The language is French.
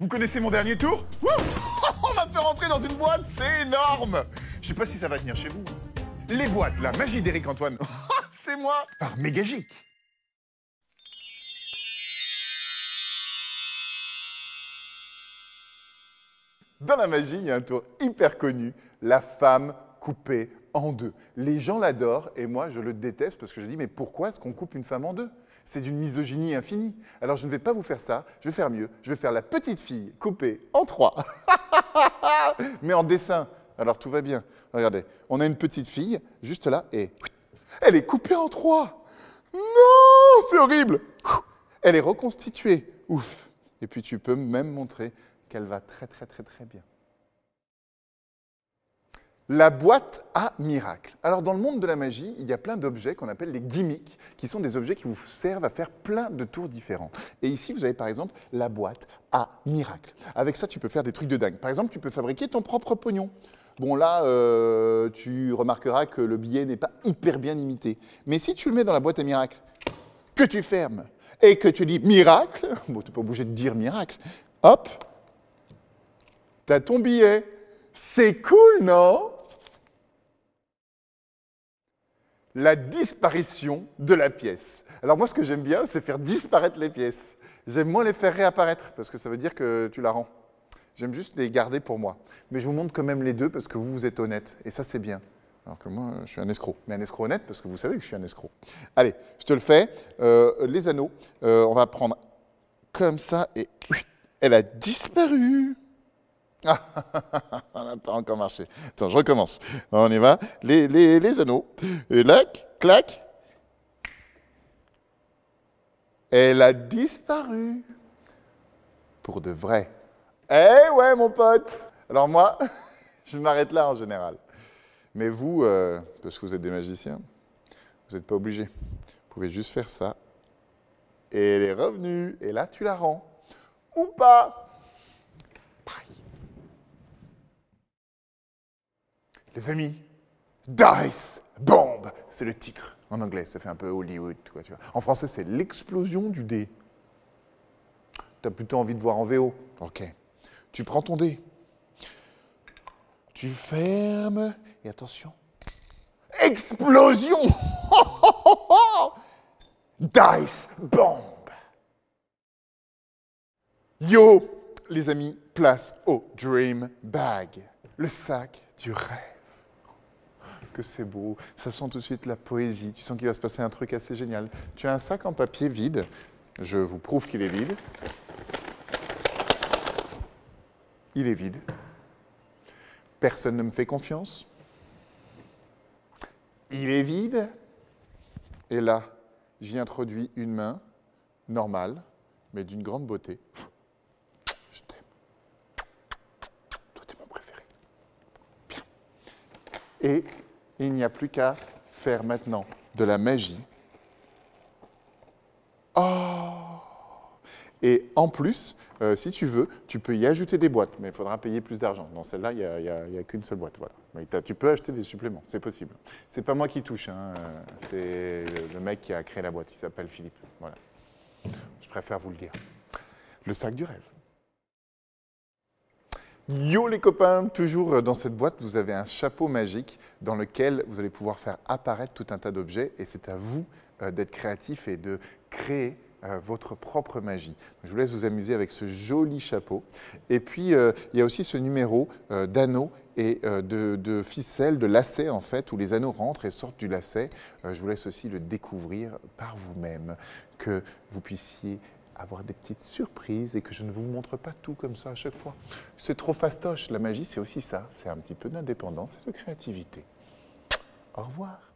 Vous connaissez mon dernier tour On m'a fait rentrer dans une boîte, c'est énorme Je sais pas si ça va venir chez vous. Les boîtes, la magie d'Éric Antoine. c'est moi Par Mégagic. Dans la magie, il y a un tour hyper connu, la femme coupée en deux. Les gens l'adorent et moi je le déteste parce que je dis mais pourquoi est-ce qu'on coupe une femme en deux C'est d'une misogynie infinie. Alors je ne vais pas vous faire ça, je vais faire mieux. Je vais faire la petite fille coupée en trois. mais en dessin. Alors tout va bien. Regardez, on a une petite fille juste là et elle est coupée en trois. Non, c'est horrible. Elle est reconstituée. Ouf. Et puis tu peux même montrer qu'elle va très très très très bien. La boîte à miracles. Alors dans le monde de la magie, il y a plein d'objets qu'on appelle les gimmicks, qui sont des objets qui vous servent à faire plein de tours différents. Et ici, vous avez par exemple la boîte à miracles. Avec ça, tu peux faire des trucs de dingue. Par exemple, tu peux fabriquer ton propre pognon. Bon là, euh, tu remarqueras que le billet n'est pas hyper bien imité. Mais si tu le mets dans la boîte à miracles, que tu fermes et que tu dis miracle, bon, tu n'es pas obligé de dire miracle, hop, tu as ton billet. C'est cool, non la disparition de la pièce. Alors moi, ce que j'aime bien, c'est faire disparaître les pièces. J'aime moins les faire réapparaître, parce que ça veut dire que tu la rends. J'aime juste les garder pour moi. Mais je vous montre quand même les deux, parce que vous, vous êtes honnête. Et ça, c'est bien. Alors que moi, je suis un escroc. Mais un escroc honnête, parce que vous savez que je suis un escroc. Allez, je te le fais. Euh, les anneaux, euh, on va prendre comme ça, et elle a disparu. Ah, on n'a pas encore marché. Attends, je recommence. On y va. Les, les, anneaux. Et là, clac. Elle a disparu. Pour de vrai. Eh ouais, mon pote. Alors moi, je m'arrête là en général. Mais vous, euh, parce que vous êtes des magiciens, vous n'êtes pas obligé. Vous pouvez juste faire ça. Et elle est revenue. Et là, tu la rends. Ou pas. Les amis, Dice Bomb, c'est le titre. En anglais, ça fait un peu Hollywood, En français, c'est l'explosion du dé. T'as plutôt envie de voir en VO. Ok. Tu prends ton dé. Tu fermes. Et attention. Explosion Dice Bomb Yo, les amis, place au Dream Bag, le sac du rêve que c'est beau, ça sent tout de suite la poésie, tu sens qu'il va se passer un truc assez génial. Tu as un sac en papier vide, je vous prouve qu'il est vide. Il est vide. Personne ne me fait confiance. Il est vide. Et là, j'y introduis une main normale, mais d'une grande beauté. Je t'aime. Toi, t'es mon préféré. Bien. Et il n'y a plus qu'à faire maintenant de la magie. Oh et en plus, euh, si tu veux, tu peux y ajouter des boîtes, mais il faudra payer plus d'argent. Dans celle-là, il n'y a, qu'une seule boîte. Voilà. Mais tu peux acheter des suppléments, c'est possible. C'est pas moi qui touche, hein. c'est le mec qui a créé la boîte, il s'appelle Philippe. Voilà. Je préfère vous le dire. Le sac du rêve. Yo les copains, toujours dans cette boîte, vous avez un chapeau magique dans lequel vous allez pouvoir faire apparaître tout un tas d'objets et c'est à vous euh, d'être créatif et de créer euh, votre propre magie. Je vous laisse vous amuser avec ce joli chapeau. Et puis, euh, il y a aussi ce numéro d'anneaux et de, ficelles, de lacets en fait, où les anneaux rentrent et sortent du lacet. je vous laisse aussi le découvrir par vous-même, que vous puissiez avoir des petites surprises et que je ne vous montre pas tout comme ça à chaque fois. C'est trop fastoche. La magie, c'est aussi ça. C'est un petit peu d'indépendance et de créativité. Au revoir.